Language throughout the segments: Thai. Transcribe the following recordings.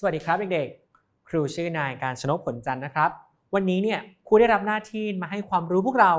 สวัสดีครับ เด็กๆ ครูชื่อนายการชนกผลจันทร์นะครับ วันนี้เนี่ยครูได้รับหน้าที่มาให้ความรู้พวกเรา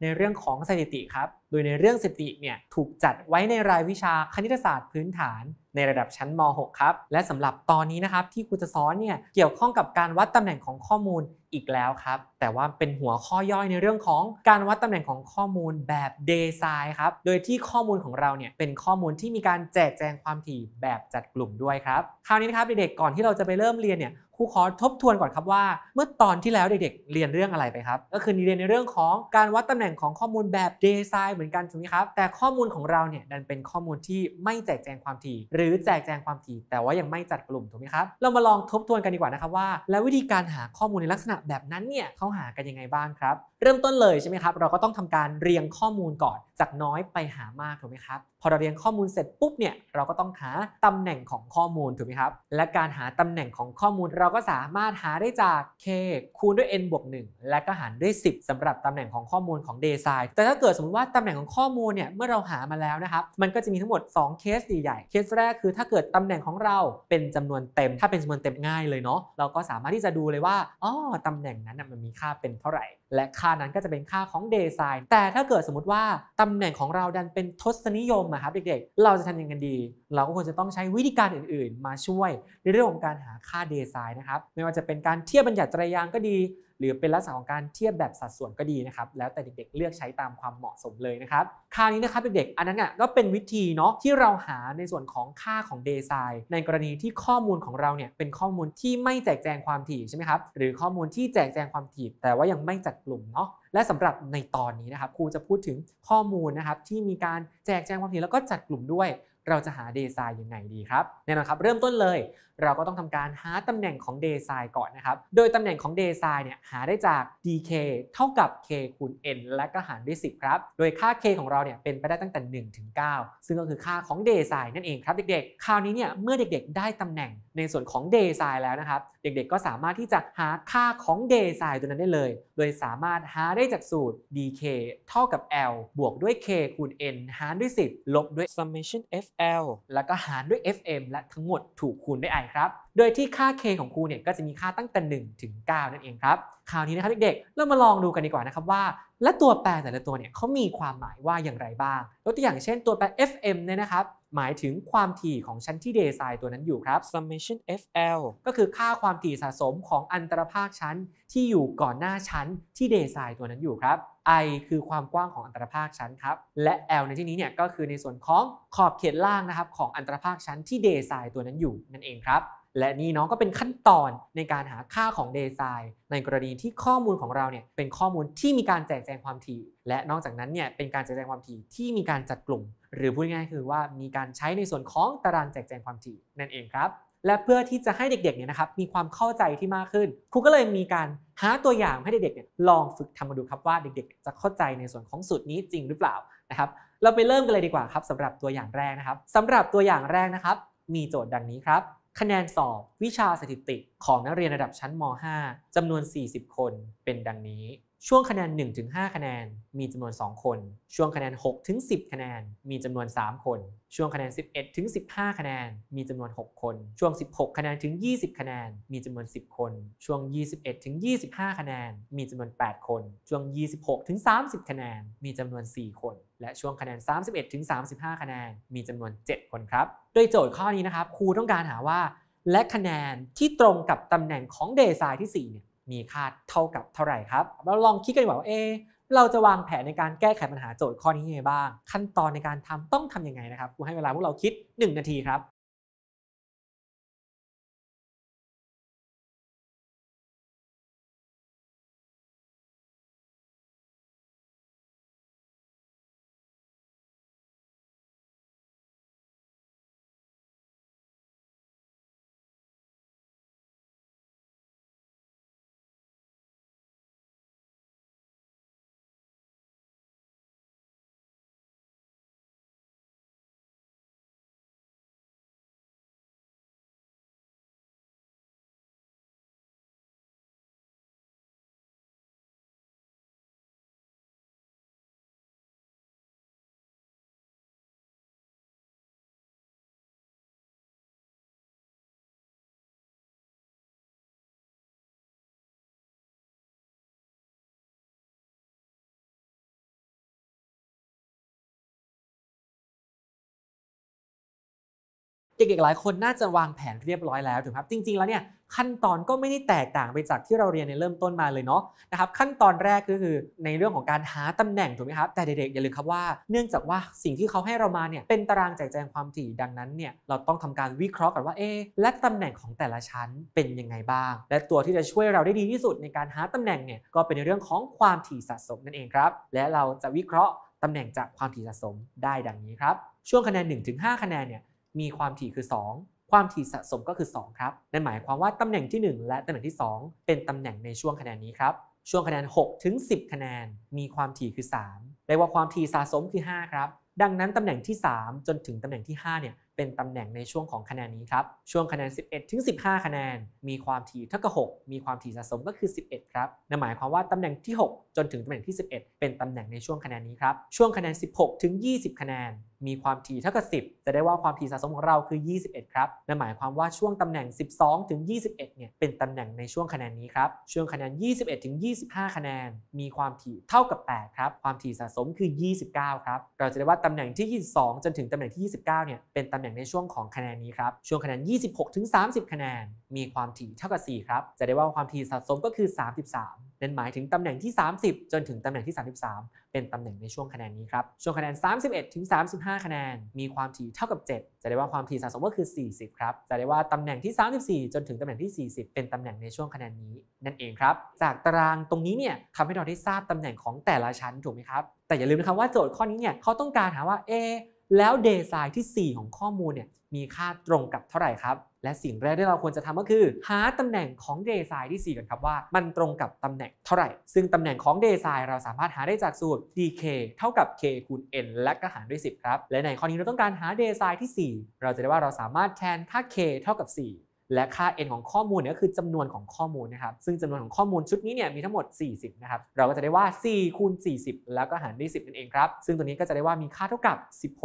ในเรื่องของสถิติครับโดยในเรื่องสติเนี่ยถูกจัดไว้ในรายวิชาคณิตศาสตร์พื้นฐาน ในระดับชั้นม .6 ครับและสำหรับตอนนี้นะครับที่ครูจะสอนเนี่ยเกี่ยวข้องกับการวัดตำแหน่งของข้อมูลอีกแล้วครับแต่ว่าเป็นหัวข้อย่อยในเรื่องของการวัดตำแหน่งของข้อมูลแบบเดไซน์ครับโดยที่ข้อมูลของเราเนี่ยเป็นข้อมูลที่มีการแจกแจงความถี่แบบจัดกลุ่มด้วย ครับคราวนี้นะครับเด็กๆก่อนที่เราจะไปเริ่มเรียนเนี่ยครูขอทบทวนก่อนครับว่า เมื่อตอนที่แล้วเด็กๆเรียนเรื่องอะไรไปครับ ก็คือเรียนในเรื่องของการวัดตำแหน่งของข้อมูลแบบเดไซนเหมือนกันถูกไหมครับแต่ข้อมูลของเราเนี่ยดันเป็นข้อมูลที่ไม่แจกแจงความถี่ หรือแจกแจงความถี่ แต่ว่ายังไม่จัดกลุ่มถูกไหมครับเรามาลองทบทวนกันดีกว่านะครับว่า แล้ววิธีการหาข้อมูลในลักษณะแบบนั้นเนี่ยเขาหากันยังไงบ้างครับเริ่มต้นเลยใช่ไหมครับเราก็ต้องทำการเรียงข้อมูลก่อนจากน้อยไปหามากถูกไหมครับพอเราเรียงข้อมูลเสร็จปุ๊บเนี่ยเราก็ต้องหาตำแหน่งของข้อมูลถูกไหมครับ และการหาตำแหน่งของข้อมูลเราก็สามารถหาได้จาก k คูณด้วย n บวก1และก็หารด้วย 10 สำหรับตำแหน่งของข้อมูลของ d e s i แต่ถ้าเกิดสมมติว่าตำแหน่งของข้อมูลเนี่ยเมื่อเราหามาแล้วนะครับมันก็จะมีทั้งหมด2เคสใหญ่เคสแรกคือถ้าเกิดตำแหน่งของเราเป็นจำนวนเต็ม ถ้าเป็นจำนวนเต็มง่ายเลยเนาะเราก็สามารถที่จะดูเลยว่าอ๋อตำแหน่งนั้นมันมีค่าเป็นเท่าไหร่และค่านั้นก็จะเป็นค่าของ d e sign แต่ถ้าเกิดสมมติว่า ตำแหน่งของเราดันเป็นทศนิยมอะครับเด็กๆเราจะทำยังไงกันดี เราก็ควรจะต้องใช้วิธีการอื่นๆ มาช่วยในเรื่องของการหาค่า d e sign นะครับไม่ว่าจะเป็นการเทียบบัญญัติตรายางก็ดีหรือเป็นลักษณะของการเทียบแบบสัดส่วนก็ดีนะครับแล้วแต่เด็กๆ เลือกใช้ตามความเหมาะสมเลยนะครับคราวนี้นะครับเด็กๆอันนั้นอ่ะก็เป็นวิธีเนาะที่เราหาในส่วนของค่าของเดซน์ในกรณีที่ข้อมูลของเราเนี่ยเป็นข้อมูลที่ไม่แจกแจงความถี่ใช่ไหมครับหรือข้อมูลที่แจกแจงความถี่แต่ว่ายังไม่จัดกลุ่มเนาะและสำหรับในตอนนี้นะครับครูจะพูดถึงข้อมูลนะครับที่มีการแจกแจงความถี่ แล้วก็จัดกลุ่มด้วย เราจะหาเดซายยังไงดีครับแน่นอนครับเริ่มต้นเลยเราก็ต้องทำการหาตำแหน่งของ d น์ก่อนนะครับ โดยตำแหน่งของ d น์เนี่ยหาได้จาก dk เท่ากับ k คูณ n และก็หารด้วย10ครับ โดยค่า k ของเราเนี่ยเป็นไปได้ตั้งแต่1ถึง9ซึ่งก็คือค่าของ d ไซนั่นเองครับเด็กๆ คราวนี้เนี่ยเมื่อเด็กๆได้ตำแหน่งในส่วนของ d น์แล้วนะครับ เด็กๆ ก็สามารถที่จะหาค่าของ d น์ตัวนั้นได้เลย โดยสามารถหาได้จากสูตร dk เท่ากับ l บวกด้วย k คูณ n หารด้วย10ลบด้วย summation fl แล้วก็หารด้วย fm และทั้งหมดถูกคูณด้วย i ครับโดยที่ค่า k ของครูเนี่ยก็จะมีค่าตั้งแต่ 1 ถึง 9 นั่นเองครับ คราวนี้นะครับเด็กๆเรามาลองดูกันดีกว่านะครับว่า และตัวแปรแต่ละตัวเนี่ยเขามีความหมายว่าอย่างไรบ้างยกตัวอย่างเช่นตัวแปร fm เนี่ยนะครับ หมายถึงความถี่ของชั้นที่เดซายตัวนั้นอยู่ครับ summation fl ก็คือค่าความถี่สะสมของอันตรภาคชั้นที่อยู่ก่อนหน้าชั้นที่เดซายตัวนั้นอยู่ครับ I คือความกว้างของอันตรภาคชั้นครับและ L ในที่นี้เนี่ยก็คือในส่วนของขอบเขตล่างนะครับ ของอันตรภาคชั้นที่เดซายตัวนั้นอยู่นั่นเองครับ และนี่น้องก็เป็นขั้นตอนในการหาค่าของเดซายในกรณีที่ข้อมูลของเราเนี่ยเป็นข้อมูลที่มีการแจกแจงความถี่ และนอกจากนั้นเนี่ยเป็นการแจกแจงความถี่ที่มีการจัดกลุ่ม หรือพูดง่ายๆคือว่ามีการใช้ในส่วนของตารางแจกแจงความถี่ นั่นเองครับและเพื่อที่จะให้เด็กๆเนี่ยนะครับมีความเข้าใจที่มากขึ้นครูก็เลยมีการหาตัวอย่างให้เด็กๆเนี่ยลองฝึกทำมาดูครับว่าเด็กๆ จะเข้าใจในส่วนของสูตรนี้จริงหรือเปล่านะครับ เราไปเริ่มกันเลยดีกว่าครับสำหรับตัวอย่างแรกนะครับสำหรับตัวอย่างแรกนะครับมีโจทย์ดังนี้ครับ คะแนนสอบวิชาสถิติของนักเรียนระดับชั้นม .5 จำนวน 40 คนเป็นดังนี้ช่วงคะแนน1-5 คะแนน มีจำนวน 2 คน ช่วงคะแนน 6-10 คะแนนมีจำนวน 3 คน ช่วงคะแนน11-15 คะแนนมีจำนวน 6 คนช่วง 16 คะแนนถึง 20 คะแนนมีจำนวน 10 คน ช่วง 21-25 คะแนนมีจำนวน 8 คน ช่วง 26-30 คะแนน มีจำนวน 4 คน และช่วงคะแนน 31-35 คะแนนมีจำนวน 7 คนครับโดยโจทย์ข้อนี้นะครับครูต้องการหาว่า และคะแนนที่ตรงกับตำแหน่งของเดซายที่4เนี่ยมีค่าเท่ากับเท่าไหร่ครับเราลองคิดกันว่าเอ เราจะวางแผนในการแก้ไขปัญหาโจทย์ข้อนี้ยังไงบ้าง ขั้นตอนในการทำต้องทํำยังไงนะครับกูให้เวลาพวกเราคิด 1 นาทีครับเด็กๆหลายคนน่าจะวางแผนเรียบร้อยแล้วถูกครับจริงๆ แล้วเนี่ยขั้นตอนก็ไม่ได้แตกต่างไปจากที่เราเรียนในเริ่มต้นมาเลยเนาะนะครับขั้นตอนแรกก็คือในเรื่องของการหาตำแหน่งถูกไหมครับแต่เด็กๆ อย่าลืมครับว่าเนื่องจากว่าสิ่งที่เขาให้เรามาเนี่ยเป็นตารางแจกแจงความถี่ดังนั้นเนี่ยเราต้องทำการวิเคราะห์กันว่าเอ๊และตำแหน่งของแต่ละชั้นเป็นยังไงบ้าง และตัวที่จะช่วยเราได้ดีที่สุด ในการหาตำแหน่งเนี่ยก็เป็นในเรื่องของความถี่สะสมนั่นเองครับและเราจะวิเคราะห์ตำแหน่งจากความถี่สะสมได้ดังนี้ครับ ช่วงคะแนน1-5คะแนนเนี่ยมีความถี่คือ 2 ความถี่สะสมก็คือ2ครับนั่นหมายความว่าตำแหน่งที่ 1 และตำแหน่งที่ 2 เป็นตำแหน่งในช่วงคะแนนนี้ครับ ช่วงคะแนน6ถึง10 คะแนนมีความถี่คือ3เรียกว่าความถี่สะสมคือ 5 ครับ ดังนั้นตำแหน่งที่ 3 จนถึงตำแหน่งที่ 5เนี่ยเป็นตำแหน่งในช่วงของคะแนนนี้ครับช่วงคะแนน 11 ถึง 15 คะแนน มีความถี่เท่ากับ 6 มีความถี่สะสมก็คือ 11ครับนั่นหมายความว่าตำแหน่งที่ 6 จนถึงตำแหน่งที่ 11 เป็นตำแหน่งในช่วงคะแนนนี้ครับช่วงคะแนน 16ถึง20 คะแนน มีความถี่เท่ากับ 10 จะได้ว่าความถี่สะสมของเราคือ 21ครับนั่นหมายความว่าช่วงตำแหน่ง 12ถึง21เนี่ยเป็นตำแหน่งในช่วงคะแนนนี้ครับช่วงคะแนน21ถึง25 คะแนน มีความถี่เท่ากับ8ครับความถี่สะสมคือ 29ครับเราจะได้ว่าตำแหน่งที่22จนถึงตำแหน่งที่29เนี่ยเป็นตำหน่งในช่วงของคะแนนนี้ครับช่วงคะแนน 26-30ถึงคะแนนมีความถี่เท่ากับ 4 ครับจะได้ว่าความถี่สะสมก็คือ 33 นั่นหมายถึงตำแหน่งที่ 30 จนถึงตำแหน่งที่ 33 เป็นตำแหน่งในช่วงคะแนนนี้ครับช่วงคะแนน 31-35ถึงคะแนนมีความถี่เท่ากับ 7 จะได้ว่าความถี่สะสมก็คือ 40 ครับจะได้ว่าตำแหน่งที่ 34 จนถึงตำแหน่งที่ 40 เป็นตำแหน่งในช่วงคะแนนนี้ นั่นเองครับ จากตารางตรงนี้เนี่ยทำให้เราได้ทราบตำแหน่งของแต่ละชั้นถูกไหมครับแต่อย่าลืมนะครับว่าโจทย์ข้อนี้เนี่ยเขาต้องการหาว่าเอแล้วเดซายที่ 4 ของข้อมูลเนี่ยมีค่าตรงกับเท่าไหร่ครับและสิ่งแรกที่เราควรจะทำก็คือ หาตำแหน่งของเดซายที่ 4กันครับว่ามันตรงกับตำแหน่งเท่าไหร่ซึ่งตำแหน่งของเดซายเราสามารถหาได้จากสูตร dk เท่ากับ k คูณ n และก็หารด้วย 10 ครับและในข้อนี้เราต้องการหาเดซายที่ 4 เราจะได้ว่าเราสามารถแทนค่า k เท่ากับ 4และค่า n ของข้อมูลเนี่ยก็คือจำนวนของข้อมูลนะครับ ซึ่งจำนวนของข้อมูลชุดนี้เนี่ยมีทั้งหมด 40 นะครับ เราก็จะได้ว่า4คูณ 40 แล้วก็หารด้วย 10 นั่นเองครับ ซึ่งตัวนี้ก็จะได้ว่ามีค่าเท่ากับ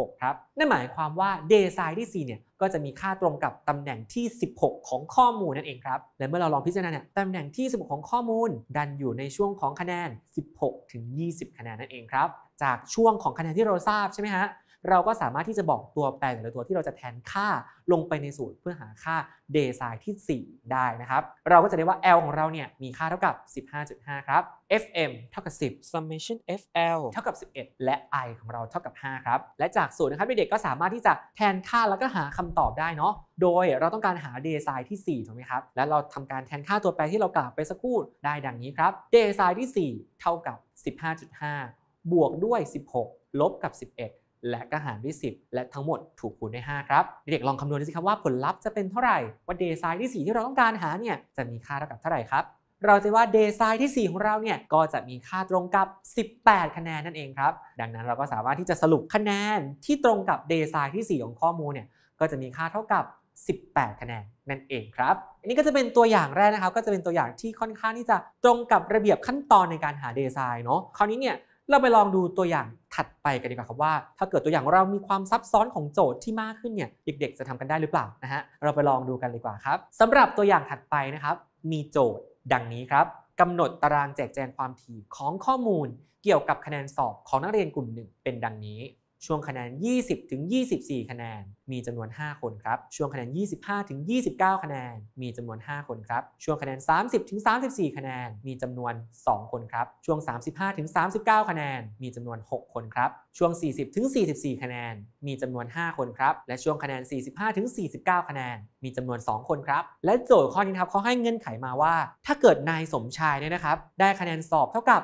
16 ครับ นั่นหมายความว่า d e s i g ที่ 4 เนี่ยก็จะมีค่าตรงกับตำแหน่งที่ 16 ของข้อมูลนั่นเองครับ และเมื่อเราลองพิจารณาเนี่ยตำแหน่งที่ 16 ของข้อมูล ดันอยู่ในช่วงของคะแนน 16 ถึง 20 คะแนนนั่นเองครับ จากช่วงของคะแนนที่เราทราบใช่ไหมฮะเราก็สามารถที่จะบอกตัวแปรแต่ละตัวที่เราจะแทนค่าลงไปในสูตรเพื่อหาค่า d s i ที่4ได้นะครับ เราก็จะได้ว่า L ของเราเนี่ยมีค่าเท่ากับ 15.5ครับ fm เท่ากับ10 summation fl เท่ากับ11 และ i ของเราเท่ากับ5ครับ และจากสูตรนะครับเด็กก็สามารถที่จะแทนค่าแล้วก็หาคำตอบได้เนาะ โดยเราต้องการหา d s i ที่4ถูกไหมครับ และเราทำการแทนค่าตัวแปรที่เรากล่าวไปสักครู่ได้ดังนี้ครับ d s i ที่4เท่ากับ15.5บวกด้วย 16 ลบกับ 11และก็หารด้วย 10 และทั้งหมดถูกคูณด้วย5ครับเด็กลองคำนวณดูสิครับว่าผลลัพธ์จะเป็นเท่าไหร่ว่าเดซายที่ 4 ที่เราต้องการหาเนี่ยจะมีค่าเท่ากับเท่าไหร่ครับเราจะว่าเดซายที่ 4 ของเราเนี่ยก็จะมีค่าตรงกับ 18 คะแนนนั่นเองครับ ดังนั้นเราก็สามารถที่จะสรุปคะแนนที่ตรงกับเดซายที่ 4 ของข้อมูลเนี่ยก็จะมีค่าเท่ากับ 18 คะแนนนั่นเองครับ อันนี้ก็จะเป็นตัวอย่างแรกนะครับ ก็จะเป็นตัวอย่างที่ค่อนข้างที่จะตรงกับระเบียบขั้นตอนในการหาเดซายเนาะคราวนี้เนี่ยเราไปลองดูตัวอย่างถัดไปกันดีกว่าครับว่า ถ้าเกิดตัวอย่างเรามีความซับซ้อนของโจทย์ที่มากขึ้นเนี่ยเด็กๆจะทำกันได้หรือเปล่านะฮะเราไปลองดูกันดีกว่าครับสำหรับตัวอย่างถัดไปนะครับ มีโจทย์ดังนี้ครับกำหนดตารางแจกแจงความถี่ของข้อมูลเกี่ยวกับคะแนนสอบของนักเรียนกลุ่มหนึ่งเป็นดังนี้ ช่วงคะแนน 20-24 คะแนนมีจำนวน 5 คนครับ ช่วงคะแนน 25ถึง29 คะแนน มีจำนวน 5 คนครับ ช่วงคะแนน 30ถึง34 คะแนนมีจำนวน 2 คนครับ ช่วง 35ถึง39 คะแนน มีจำนวน 6 คนครับ ช่วง 40ถึง44 คะแนน มีจำนวน 5 คนครับ และช่วงคะแนน 45ถึง49 คะแนน มีจำนวน 2 คนครับ และโจทย์ข้อนี้ครับเขาให้เงื่อนไขมาว่า ถ้าเกิดนายสมชายเนี่ยนะครับได้คะแนนสอบเท่ากับ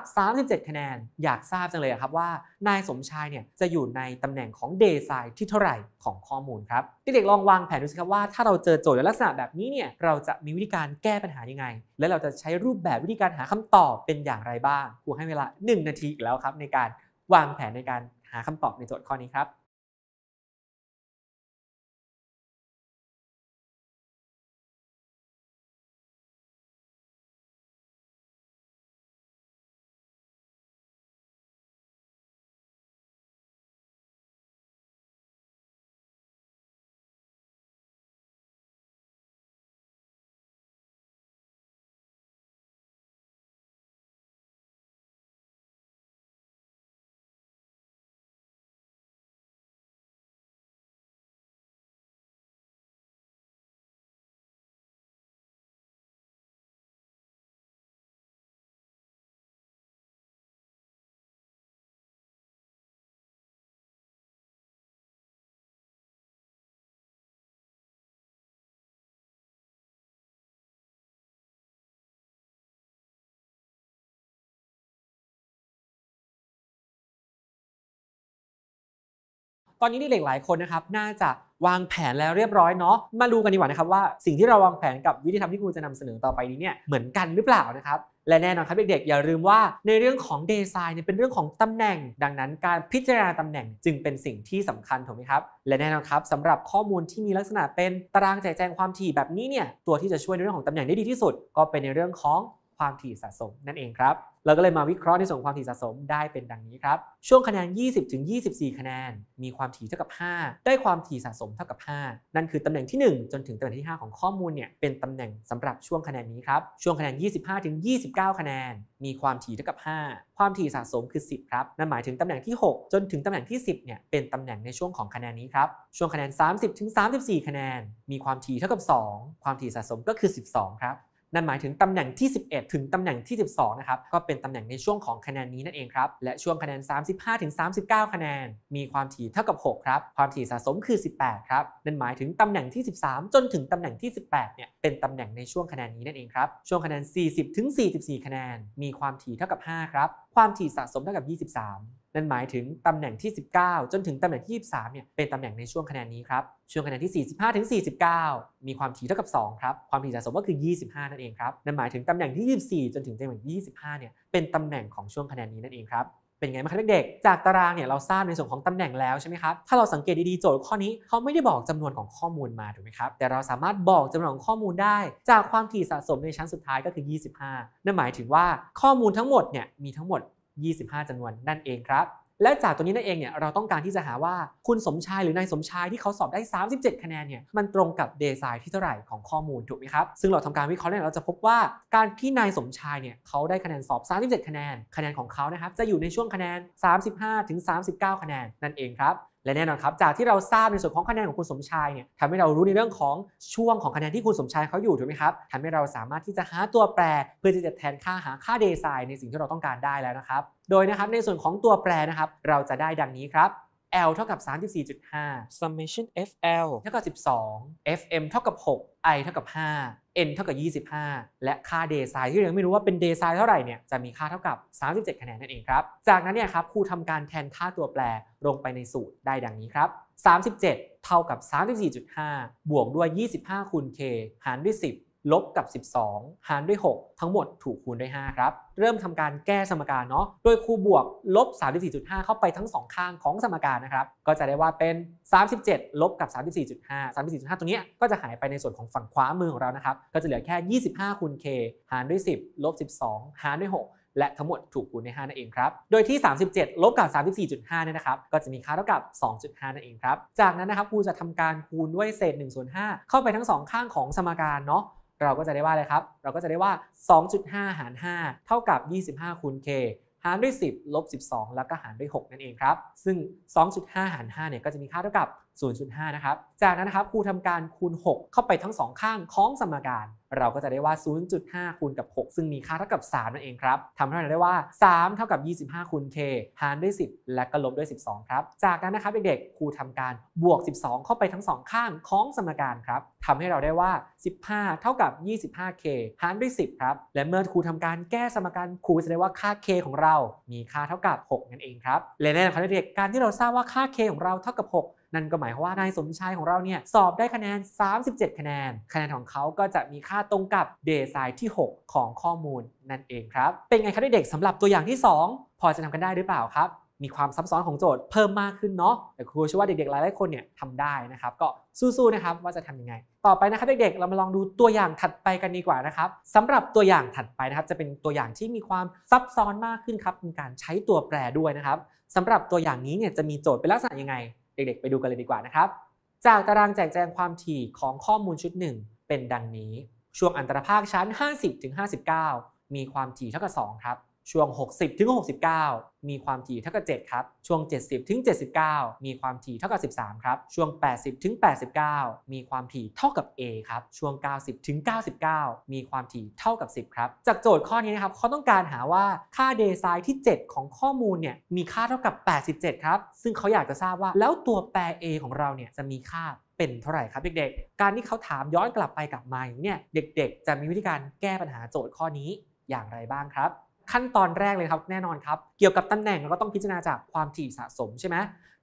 37 คะแนนอยากทราบจังเลยครับว่านายสมชายเนี่ยจะอยู่ในตำแหน่งของเดซายที่เท่าไหร่ของข้อมูลมูลครับเด็กๆลองวางแผนดูสิครับว่าถ้าเราเจอโจทย์ลลักษณะแบบนี้เนี่ยเราจะมีวิธีการแก้ปัญหายังไง และเราจะใช้รูปแบบวิธีการหาคำตอบเป็นอย่างไรบ้างครูให้เวลา 1 นาทีอีกแล้วครับในการวางแผนในการหาคำตอบในโจทย์ข้อนี้ครับตอนนี้นี่เล็กหลายคนนะครับน่าจะวางแผนแล้วเรียบร้อยเนาะมาดูกันดีกว่านะครับว่าสิ่งที่เราวางแผนกับวิธีทำที่ครูจะนำเสนอต่อไปนี้เนี่ยเหมือนกันหรือเปล่านะครับ และแน่นอนครับเด็กๆอย่าลืมว่าในเรื่องของดีไซน์เนี่ยเป็นเรื่องของตำแหน่ง ดังนั้น การพิจารณาตำแหน่งจึงเป็นสิ่งที่สำคัญถูกไหมครับ และแน่นอนครับสำหรับข้อมูลที่มีลักษณะเป็นตารางแจกแจงความถี่แบบนี้เนี่ยตัวที่จะช่วยในเรื่องของตำแหน่งได้ดีที่สุด ก็เป็นในเรื่องของความถี่สะสมนั่นเองครับ เราก็เลยมาวิเคราะห์ในส่วนความถี่สะสมได้เป็นดังนี้ครับ ช่วงคะแนน 20ถึง24 คะแนน มีความถี่เท่ากับ 5 ได้ความถี่สะสมเท่ากับ 5 นั่นคือตำแหน่งที่ 1 จนถึงตำแหน่งที่ 5 ของข้อมูลเนี่ยเป็นตำแหน่งสำหรับช่วงคะแนนนี้ครับ ช่วงคะแนน25 ถึง 29 คะแนน มีความถี่เท่ากับ 5 ความถี่สะสมคือ 10ครับ นั่นหมายถึงตำแหน่งที่ 6 จนถึงตำแหน่งที่ 10เนี่ยเป็นตำแหน่งในช่วงของคะแนนนี้ครับ ช่วงคะแนน30ถึง34คะแนน มีความถี่เท่ากับ 2 ความถี่สะสมก็คือ 12 ครับนั่นหมายถึงตำแหน่งที่ 11 ถึงตำแหน่งที่ 12นะครับก็เป็นตำแหน่งในช่วงของคะแนนนี้นั่นเองครับและช่วงคะแนน35ถึง39 คะแนน มีความถี่เท่ากับ 6 ครับความถี่สะสมคือ 18ครับนั่นหมายถึงตำแหน่งที่ 13 จนถึงตำแหน่งที่ 18เนี่ยเป็นตำแหน่งในช่วงคะแนนนี้นั่นเองครับช่วงคะแนน40ถึง44 คะแนน มีความถี่เท่ากับ 5 ครับความถี่สะสมเท่ากับ 23นั่นหมายถึงตำแหน่งที่ 19จนถึงตำแหน่งที่23เนี่ยเป็นตำแหน่งในช่วงคะแนนนี้ครับช่วงคะแนนที่ 45ถึง49 มีความถี่เท่ากับ 2ครับความถี่สะสมก็คือ 25นั่นเองครับนั่นหมายถึงตำแหน่งที่24 จนถึงตำแหน่งที่25เนี่ยเป็นตำแหน่งของช่วงคะแนนนี้นั่นเองครับเป็นไงบ้างคะัเด็กๆจากตารางเนี่ยเราทราบในส่วนของตำแหน่งแล้วใช่ไหมครับ ถ้าเราสังเกตดีๆโจทย์ข้อนี้เขาไม่ได้บอกจำนวนของข้อมูลมาถูกไหมครับ แต่เราสามารถบอกจำนวนของข้อมูลได้จากความถี่สะสมในชั้นสุดท้ายก็คือ 25 นั่นหมายถึงว่าข้อมูลทั้งหมดเนี่ยมีทั้งหมด 25 จำนวนนั่นเองครับและจากตัวนี้นั่นเองเนี่ยเราต้องการที่จะหาว่าคุณสมชายหรือนายสมชายที่เขาสอบได้ 37 คะแนนเนี่ยมันตรงกับเดไซน์ที่เท่าไหร่ของข้อมูลถูกไหมครับ ซึ่งเราทำการวิเคราะห์เนี่ยเราจะพบว่าการที่นายสมชายเนี่ยเขาได้คะแนนสอบ 37 คะแนน คะแนนของเขานะครับจะอยู่ในช่วงคะแนน 35-39 คะแนนนั่นเองครับและแน่นอนครับ จากที่เราทราบในส่วนของคะแนนของคุณสมชายเนี่ยทำให้เรารู้ในเรื่องของช่วงของคะแนนที่คุณสมชายเขาอยู่ถูกไหมครับทำให้เราสามารถที่จะหาตัวแปร เพื่อที่จะแทนค่าหาค่าเดซายในสิ่งที่เราต้องการได้แล้วนะครับ โดยนะครับในส่วนของตัวแปรนะครับ เราจะได้ดังนี้ครับ L เท่ากับ 34.5 summation FL เท่ากับ 12 FM เท่ากับ 6 I เท่ากับ 5 N เท่ากับ 25 และค่าเดซายที่เรายังไม่รู้ว่าเป็นเดซายเท่าไหร่เนี่ยจะมีค่าเท่ากับ 37 คะแนนนั่นเองครับ จากนั้นเนี่ยครับครูทำการแทนค่าตัวแปรลงไปในสูตรได้ดังนี้ครับ37 เท่ากับ 34.5 บวกด้วย 25คูณ k หารด้วย10ลบกับ 12 หารด้วย 6 ทั้งหมดถูกคูณด้วย5ครับเริ่มทำการแก้สมการเนาะโดยคูบวกลบ34.5 เข้าไปทั้ง 2 ข้างของสมการนะครับก็จะได้ว่าเป็น 37ลบกับ 34.5 34.5ตรงนี้ก็จะหายไปในส่วนของฝั่งขวามือของเรานะครับก็จะเหลือแค่ 25คูณ k หารด้วย 10ลบ12 หารด้วย 6 และทั้งหมดถูกคูณใน5นั่นเองครับโดยที่ 37ลบกับ 34.5เนี่ยนะครับก็จะมีค่าเท่ากับ 2.5นั่นเองครับจากนั้นนะครับครูจะทำการคูณด้วยเศษ1ส่วน5เข้าไปทั้ง2ข้างของสมการเนาะเราก็จะได้ว่าอะไรครับ เราก็จะได้ว่า 2.5 หาร 5 เท่ากับ 25 คูณ k หารด้วย 10 ลบ 12 แล้วก็หารด้วย 6 นั่นเองครับ ซึ่ง 2.5 หาร 5 เนี่ยก็จะมีค่าเท่ากับ0.5 นะครับ จากนั้นนะครับครูทำการคูณ 6 เข้าไปทั้ง 2 ข้างของสมการ เราก็จะได้ว่า 0.5 คูณกับ 6 ซึ่งมีค่าเท่ากับ 3 นั่นเองครับทำให้เราได้ว่า3เท่ากับ25คูณ k หารด้วย10 และก็ลบด้วย 12ครับ จากนั้นนะครับเด็กๆครูทำการบวก 12 เข้าไปทั้ง2ข้างของสมการครับทำให้เราได้ว่า 15เท่ากับ 25k หารด้วย10ครับและเมื่อครูทำการแก้สมการครูจะได้ว่าค่า k ของเรา มีค่าเท่ากับ 6 นั่นเองครับและแน่นอนครับเด็กๆการที่เราทราบว่าค่า k ของเราเท่ากับ 6นั่นก็หมายความว่านายสมชายของเราเนี่ยสอบได้คะแนน 37 คะแนน คะแนนของเขาก็จะมีค่าตรงกับเดซายที่ 6 ของข้อมูลนั่นเองครับ เป็นไงครับเด็กๆสำหรับตัวอย่างที่ 2 พอจะทำกันได้หรือเปล่าครับ มีความซับซ้อนของโจทย์เพิ่มมากขึ้นเนาะ แต่ครูเชื่อว่าเด็กๆหลายหลายคนเนี่ยทำได้นะครับ ก็สู้ๆนะครับว่าจะทำยังไง ต่อไปนะครับเด็กๆ เรามาลองดูตัวอย่างถัดไปกันดีกว่านะครับสำหรับตัวอย่างถัดไปนะครับจะเป็นตัวอย่างที่มีความซับซ้อนมากขึ้นครับมีการใช้ตัวแปรด้วยนะครับสำหรับตัวอย่างนี้เนี่ยจะมีโจทย์เป็นลักษณะยังไงเด็ก ๆ ไปดูกันเลยดีกว่านะครับ จากตารางแจกแจงความถี่ของข้อมูลชุด 1 เป็นดังนี้ ช่วงอันตรภาคชั้น 50-59 มีความถี่เท่ากับ 2 ครับช่วง 60 ถึง69 มีความถี่เท่ากับ7ครับ ช่วง 70 ถึง79 มีความถี่เท่ากับ 13 ครับ ช่วง 80 ถึง 89 มีความถี่เท่ากับ A ครับ ช่วง 90 ถึง99 มีความถี่เท่ากับ 10 ครับ จากโจทย์ข้อนี้นะครับ เขาต้องการหาว่าค่าเดไซน์ที่ 7 ของข้อมูลเนี่ยมีค่าเท่ากับ 87ครับ ซึ่งเขาอยากจะทราบว่าแล้วตัวแปร A ของเราเนี่ยจะมีค่าเป็นเท่าไหร่ครับ เด็ก ๆ การที่เขาถามย้อนกลับไปกลับมาอย่างนี้เนี่ยเด็ก ๆ จะมีวิธีการแก้ปัญหาโจทย์ข้อนี้อย่างไรบ้างครับขั้นตอนแรกเลยครับแน่นอนครับเกี่ยวกับตำแหน่งเราก็ต้องพิจารณาจากความถี่สะสมใช่ไหม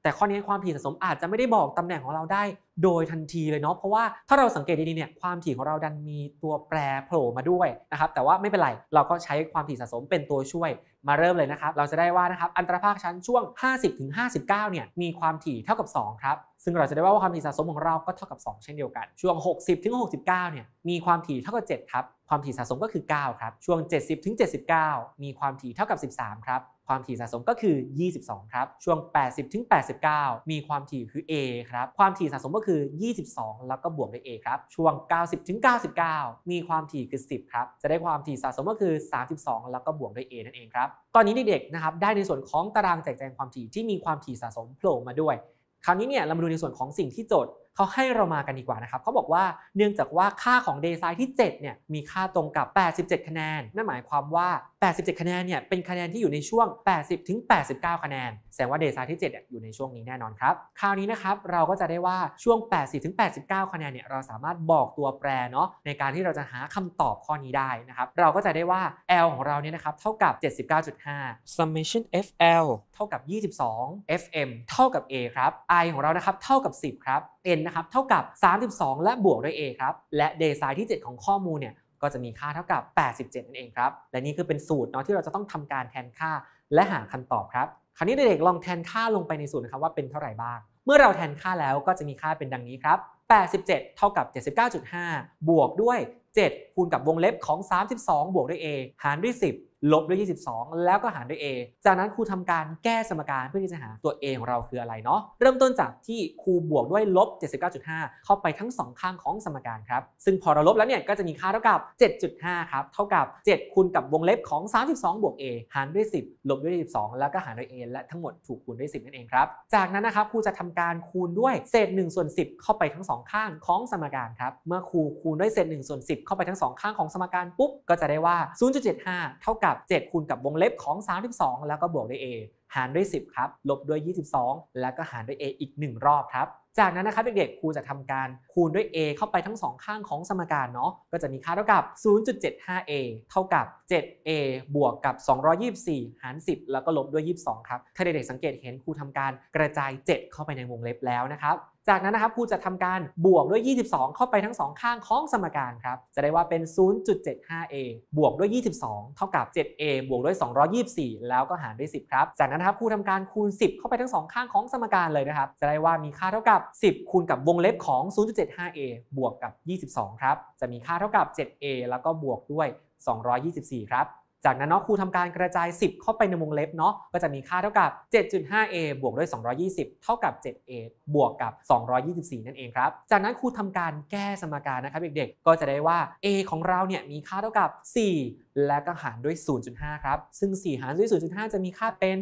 แต่ข้อนี้ความถี่สะสมอาจจะไม่ได้บอกตำแหน่งของเราได้โดยทันทีเลยเนาะเพราะว่าถ้าเราสังเกตดีๆเนี่ยความถี่ของเราดันมีตัวแปรโผล่มาด้วยนะครับแต่ว่าไม่เป็นไรเราก็ใช้ความถี่สะสมเป็นตัวช่วยมาเริ่มเลยนะครับ เราจะได้ว่านะครับอันตรภาคชั้นช่วง 50-59เนี่ยมีความถี่เท่ากับ2ครับซึ่งเราจะได้ว่าความถี่สะสมของเราก็เท่ากับ2เช่นเดียวกันช่วง 60-69เนี่ยมีความถี่เท่ากับ7ครับความถี่สะสมก็คือ 9 ครับ ช่วง 70 ถึง 79 มีความถี่เท่ากับ 13 ครับ ความถี่สะสมก็คือ 22 ครับ ช่วง 80 ถึง 89 มีความถี่คือ A ครับ ความถี่สะสมก็คือ 22 แล้วก็บวกด้วย A ครับ ช่วง 90 ถึง 99 มีความถี่คือ 10 ครับ จะได้ความถี่สะสมก็คือ 32 แล้วก็บวกด้วย A นั่นเองครับ ตอนนี้เด็กๆ นะครับ ได้ในส่วนของตารางแจกแจงความถี่ที่มีความถี่สะสมโผล่มาด้วย คราวนี้เนี่ย เรามาดูในส่วนของสิ่งที่โจทย์เขาให้เรามากันดีกว่านะครับ เขาบอกว่าเนื่องจากว่าค่าของ d a ซ s i ที่7เนี่ยมีค่าตรงกับ 87 คะแนน นั่นหมายความว่า 87 คะแนนเนี่ยเป็นคะแนนที่อยู่ในช่วง 80 ถึง 89 คะแนนแสดงว่าเดซาที่7อยู่ในช่วงนี้แน่นอนครับ คราวนี้นะครับเราก็จะได้ว่าช่วง 80-89คะแนนเนี่ยเราสามารถบอกตัวแปรเนาะในการที่เราจะหาคำตอบข้อนี้ได้นะครับเราก็จะได้ว่า L ของเราเนี่ยนะครับเท่ากับ 79.5 summation FL เท่ากับ 22 FM เท่ากับ A ครับ I ของเรานะครับเท่ากับ 10ครับ N นะครับเท่ากับ 32 และบวกด้วย A ครับและเดซายที่ 7 ของข้อมูลเนี่ยก็จะมีค่าเท่ากับ 87นั่นเองครับและนี่คือเป็นสูตรเนาะที่เราจะต้องทำการแทนค่าและหาคำตอบครับคราวนี้เด็กๆลองแทนค่าลงไปในสูตรนะครับว่าเป็นเท่าไหร่บ้าง เมื่อเราแทนค่าแล้วก็จะมีค่าเป็นดังนี้ครับ87 เท่ากับ 79.5 บวกด้วย 7 คูณกับวงเล็บของ 32บวกด้วย a หารด้วย 10ลบด้วย 22 แล้วก็หารด้วย a จากนั้นครูทำการแก้สมการเพื่อที่จะหาตัว a ของเราคืออะไรเนาะ เริ่มต้นจากที่ครูบวกด้วยลบ79.5เข้าไปทั้ง2ข้างของสมการครับ ซึ่งพอเราลบแล้วเนี่ยก็จะมีค่าเท่ากับ 7.5ครับ เท่ากับ 7 คูณกับวงเล็บของ 32บวก a หารด้วย 10ลบด้วย2 2แล้วก็หารด้วย a และทั้งหมดถูกคูณด้วย10นั่นเองครับ จากนั้นนะครับครูจะทำการคูณด้วยเศษ1ส่วน10 เข้าไปทั้ง2ข้างของสมการครับ เมื่อครูคูณด้วยเศษ1ส่วน10เข้าไปทั้ง2ข้างของสมการปุ๊บก็จะได้ว่า 0.75เท่ากับับ7คูณกับวงเล็บของ 32 แล้วก็บวกด้วย a หารด้วย 10 ครับ ลบด้วย 22 แล้วก็หารด้วย a อีก 1 รอบครับ จากนั้นนะครับเด็กๆครูจะทำการคูณด้วย a เข้าไปทั้ง 2 ข้างของสมการเนาะก็จะมีค่าเท่ากับ 0.75a เท่ากับ 7a บวกกับ 224 หาร 10 แล้วก็ลบด้วย 22ครับถ้าเด็กๆสังเกตเห็นครูทำการกระจาย 7 เข้าไปในวงเล็บแล้วนะครับจากนั้นนะครับครูจะทำการบวกด้วย 22 เข้าไปทั้ง2ข้างของสมการครับ จะได้ว่าเป็น 0.75a บวกด้วย 22 เท่ากับ 7a บวกด้วย 224 แล้วก็หารด้วย 10 ครับ จากนั้นนะครับครูทำการคูณ 10 เข้าไปทั้ง2ข้างของสมการเลยนะครับ จะได้ว่ามีค่าเท่ากับ 10 คูณกับวงเล็บของ 0.75a บวกกับ 22 ครับ จะมีค่าเท่ากับ 7a แล้วก็บวกด้วย 224 ครับจากนั้นเนาะครูทำการกระจาย 10 เข้าไปในวงเล็บเนาะ ก็จะมีค่าเท่ากับ 7.5a บวกด้วย 220 เท่ากับ 7a บวกกับ 224 นั่นเองครับ จากนั้นครูทำการแก้สมการนะครับเด็กๆ ก็จะได้ว่า a ของเราเนี่ย มีค่าเท่ากับ 4 และก็หารด้วย 0.5 ครับ ซึ่ง 4 หารด้วย 0.5 จะมีค่าเป็น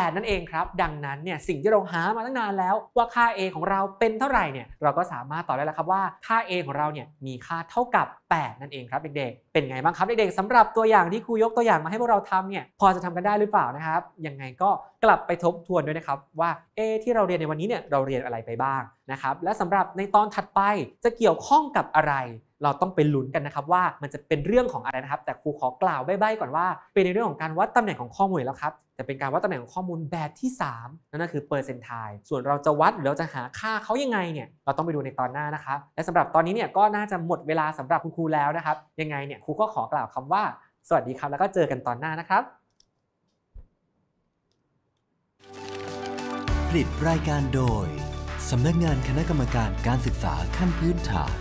8 นั่นเองครับดังนั้นเนี่ยสิ่งที่เราหามาตั้งนานแล้วว่าค่า a ของเราเป็นเท่าไหร่เนี่ยเราก็สามารถตอบได้แล้วครับว่าค่า a ของเราเนี่ยมีค่าเท่ากับ 8 นั่นเองครับเด็กๆเป็นไงบ้างครับเด็กๆสำหรับตัวอย่างที่ครูยกตัวอย่างมาให้พวกเราทำเนี่ยพอจะทำกันได้หรือเปล่านะครับยังไงก็กลับไปทบทวนด้วยนะครับว่า a ที่เราเรียนในวันนี้เนี่ยเราเรียนอะไรไปบ้างนะครับและสำหรับในตอนถัดไปจะเกี่ยวข้องกับอะไร เราต้องไปลุ้นกันนะครับว่ามันจะเป็นเรื่องของอะไรนะครับแต่ครูขอกล่าวใบ้ๆก่อนว่า เป็นในเรื่องของการวัดตำแหน่งของข้อมูลแล้วครับแต่เป็นการวัดตำแหน่งของข้อมูลแบบที่ 3 นั่นก็คือเปอร์เซนต์ไทส่วนเราจะวัดหรือเราจะหาค่าเขายังไงเนี่ยเราต้องไปดูในตอนหน้านะครับ และสำหรับตอนนี้เนี่ยก็น่าจะหมดเวลาสำหรับคุณครูแล้วนะครับ ยังไงเนี่ยครูก็ขอกล่าวคำว่าสวัสดีครับแล้วก็เจอกันตอนหน้านะครับผลิตรายการโดยสำนักงานคณะกรรมการการศึกษาขั้นพื้นฐาน